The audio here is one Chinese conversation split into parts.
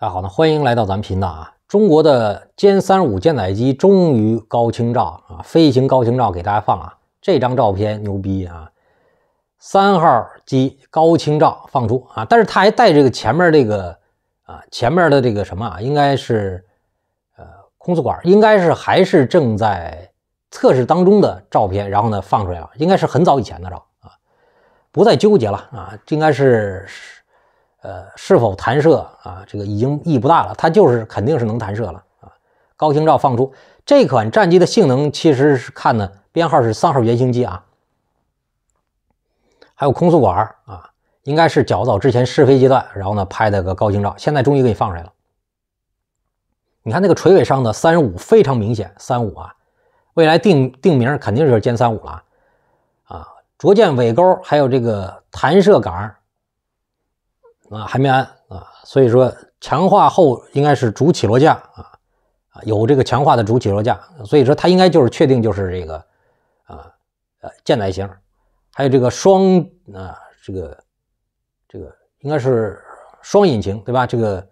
大家好，呢，欢迎来到咱们频道啊！中国的歼三五舰载机终于高清照啊，飞行高清照给大家放啊！这张照片牛逼啊！三号机高清照放出啊，但是它还带这个前面这个啊，前面的这个什么啊，应该是呃空速管，应该是还是正在测试当中的照片，然后呢放出来了，应该是很早以前的照啊，不再纠结了啊，应该是。呃，是否弹射啊？这个已经意义不大了，它就是肯定是能弹射了啊。高清照放出这款战机的性能，其实是看呢，编号是三号原型机啊。还有空速管啊，应该是较早之前试飞阶段，然后呢拍的个高清照，现在终于给你放出来了。你看那个垂尾上的三五非常明显，三五啊，未来定定名肯定就是歼三五了啊。着舰尾钩还有这个弹射杆。啊，还没安啊，所以说强化后应该是主起落架啊，啊有这个强化的主起落架，所以说它应该就是确定就是这个啊呃舰载型，还有这个双啊这个这个应该是双引擎对吧？这个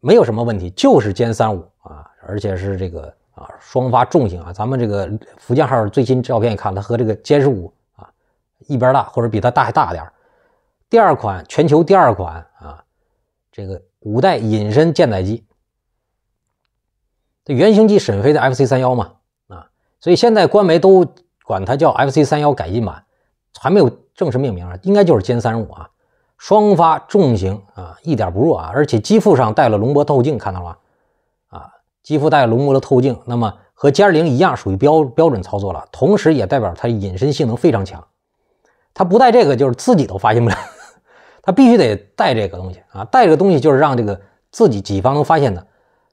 没有什么问题，就是歼三五啊，而且是这个啊双发重型啊，咱们这个福建号最新照片一看，它和这个歼十五啊一边大或者比它大还大点儿。第二款全球第二款啊，这个五代隐身舰载机，这原型机沈飞的 FC 三幺嘛啊，所以现在官媒都管它叫 FC 三幺改进版，还没有正式命名啊，应该就是歼三十五啊，双发重型啊，一点不弱啊，而且机腹上带了龙波透镜，看到了吗？啊，机腹带龙波的透镜，那么和歼二零一样属于标标准操作了，同时也代表它隐身性能非常强，它不带这个就是自己都发现不了。他必须得带这个东西啊，带这个东西就是让这个自己己方能发现的，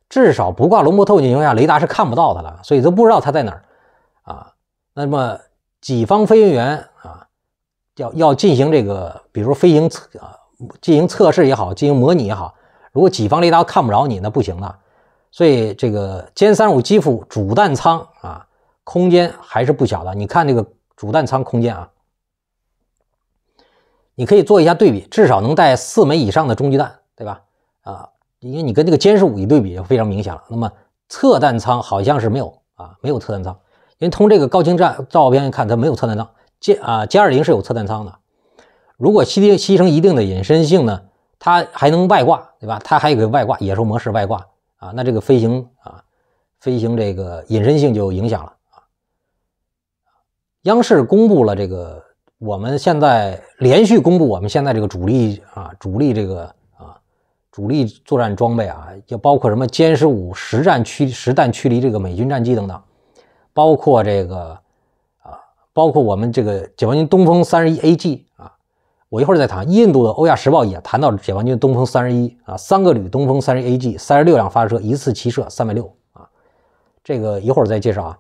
至少不挂龙波透镜情况下，雷达是看不到他了，所以都不知道他在哪儿啊。那么己方飞行员啊，要要进行这个，比如飞行测啊，进行测试也好，进行模拟也好，如果己方雷达看不着你，那不行的。所以这个歼三五机腹主弹舱啊，空间还是不小的。你看这个主弹舱空间啊。你可以做一下对比，至少能带四枚以上的中距弹，对吧？啊，因为你跟这个歼十五一对比就非常明显了。那么侧弹舱好像是没有啊，没有侧弹舱，因为从这个高清照照片看，它没有侧弹舱。歼啊，歼二零是有侧弹舱的。如果牺牺牲一定的隐身性呢，它还能外挂，对吧？它还有个外挂野兽模式外挂啊，那这个飞行啊，飞行这个隐身性就影响了啊。央视公布了这个。我们现在连续公布我们现在这个主力啊，主力这个啊，主力作战装备啊，就包括什么歼十五实战驱实弹驱离这个美军战机等等，包括这个啊，包括我们这个解放军东风三十一 AG 啊，我一会儿再谈。印度的欧亚时报也谈到解放军东风三十一啊，三个旅东风三十一 AG 三十六辆发射车一次齐射三百六啊，这个一会儿再介绍啊。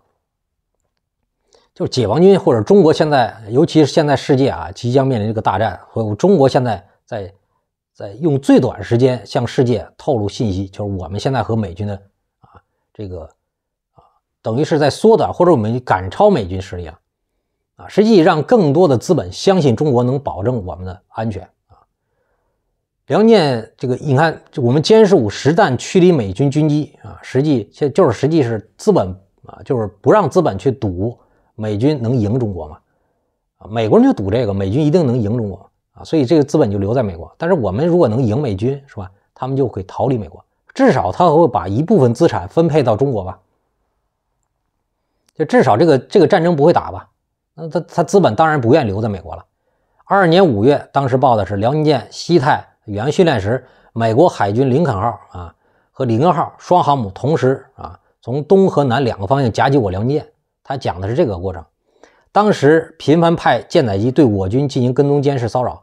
就是解放军或者中国现在，尤其是现在世界啊，即将面临这个大战，和中国现在在在用最短时间向世界透露信息，就是我们现在和美军的啊，这个啊，等于是在缩短或者我们赶超美军实力啊啊，实际让更多的资本相信中国能保证我们的安全啊。梁建，这个你看，我们歼十五实弹驱离美军军机啊，实际现就是实际是资本啊，就是不让资本去赌。美军能赢中国吗？啊，美国人就赌这个，美军一定能赢中国啊，所以这个资本就留在美国。但是我们如果能赢美军，是吧？他们就会逃离美国，至少他会把一部分资产分配到中国吧？就至少这个这个战争不会打吧？那他他资本当然不愿留在美国了。二年五月，当时报的是辽宁舰西太远训练时，美国海军林肯号啊和里根号双航母同时啊从东和南两个方向夹击我辽宁舰。他讲的是这个过程，当时频繁派舰载机对我军进行跟踪监视骚扰，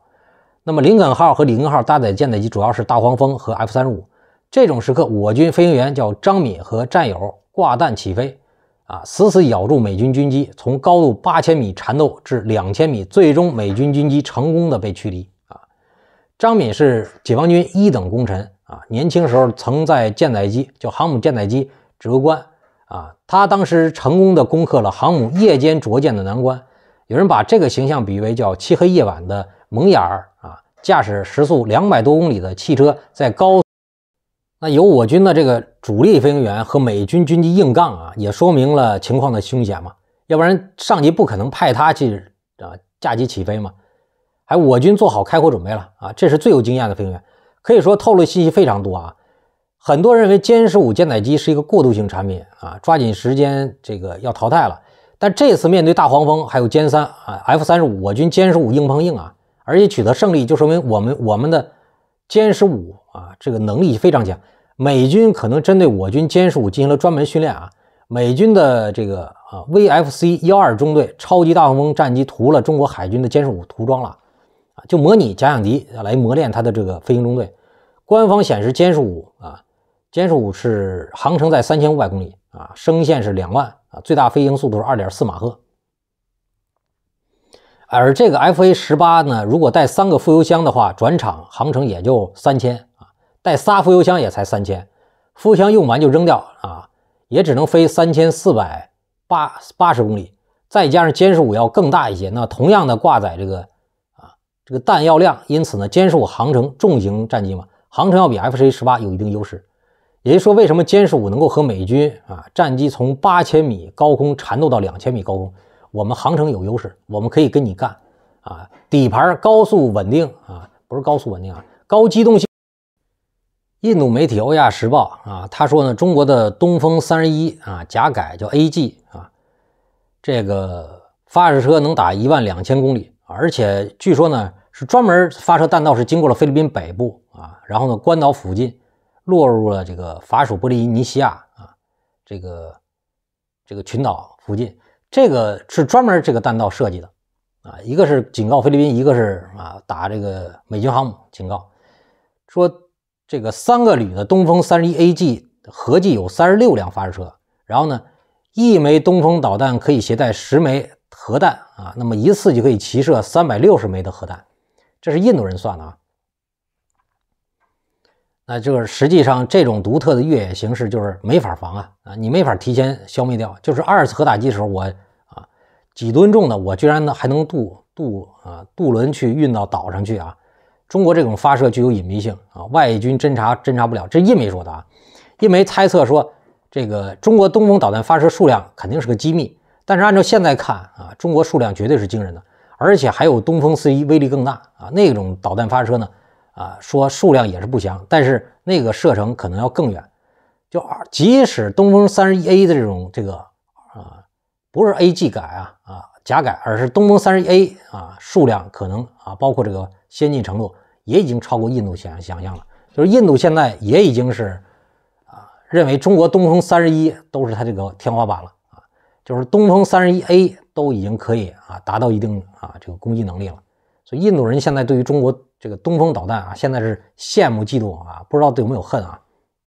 那么林肯号和里根号搭载舰载机主要是大黄蜂和 F 三十五。这种时刻，我军飞行员叫张敏和战友挂弹起飞，啊，死死咬住美军军机，从高度八千米缠斗至两千米，最终美军军机成功的被驱离。啊，张敏是解放军一等功臣啊，年轻时候曾在舰载机就航母舰载机指挥官。啊，他当时成功的攻克了航母夜间着舰的难关，有人把这个形象比为叫漆黑夜晚的蒙眼儿啊，驾驶时速两百多公里的汽车在高，那由我军的这个主力飞行员和美军军机硬杠啊，也说明了情况的凶险嘛，要不然上级不可能派他去啊驾机起飞嘛，还我军做好开火准备了啊，这是最有经验的飞行员，可以说透露信息非常多啊。很多认为歼十五舰载机是一个过渡性产品啊，抓紧时间这个要淘汰了。但这次面对大黄蜂还有歼三啊 F 三十五，我军歼十五硬碰硬啊，而且取得胜利，就说明我们我们的歼十五啊这个能力非常强。美军可能针对我军歼十五进行了专门训练啊。美军的这个啊 VFC 幺二中队超级大黄蜂战机涂了中国海军的歼十五涂装了啊，就模拟假想敌来磨练他的这个飞行中队。官方显示歼十五啊。歼十五是航程在三千五百公里啊，升限是两万啊，最大飞行速度是二点四马赫。而这个 FA 十八呢，如果带三个副油箱的话，转场航程也就三千啊，带仨副油箱也才三千，副油箱用完就扔掉啊，也只能飞三千四百八八十公里。再加上歼十五要更大一些，那同样的挂载这个啊这个弹药量，因此呢，歼十五航程重型战机嘛，航程要比 FA 十八有一定优势。也就说，为什么歼十五能够和美军啊战机从八千米高空缠斗到两千米高空，我们航程有优势，我们可以跟你干啊！底盘高速稳定啊，不是高速稳定啊，高机动性。印度媒体《欧亚时报》啊，他说呢，中国的东风三十一啊甲改叫 AG 啊，这个发射车能打一万两千公里，而且据说呢是专门发射弹道是经过了菲律宾北部啊，然后呢关岛附近。落入了这个法属波利尼西亚啊，这个这个群岛附近，这个是专门这个弹道设计的啊，一个是警告菲律宾，一个是啊打这个美军航母，警告说这个三个旅的东风三十一 AG 合计有三十六辆发射车，然后呢，一枚东风导弹可以携带十枚核弹啊，那么一次就可以齐射三百六十枚的核弹，这是印度人算的啊。那就是实际上这种独特的越野形式就是没法防啊啊，你没法提前消灭掉。就是二次核打击的时候，我啊几吨重的我居然呢还能渡渡啊渡轮去运到岛上去啊。中国这种发射具有隐秘性啊，外军侦察侦察不了。这印媒说的啊，印媒猜测说这个中国东风导弹发射数量肯定是个机密，但是按照现在看啊，中国数量绝对是惊人的，而且还有东风四一威力更大啊那种导弹发射呢。啊，说数量也是不详，但是那个射程可能要更远。就即使东风三十一 A 这种这个啊，不是 A g 改啊啊甲改，而是东风三十一 A 啊，数量可能啊，包括这个先进程度也已经超过印度想想象了。就是印度现在也已经是啊，认为中国东风三十一都是它这个天花板了啊，就是东风三十一 A 都已经可以啊达到一定啊这个攻击能力了。所以印度人现在对于中国。这个东风导弹啊，现在是羡慕嫉妒啊，不知道对有没有恨啊。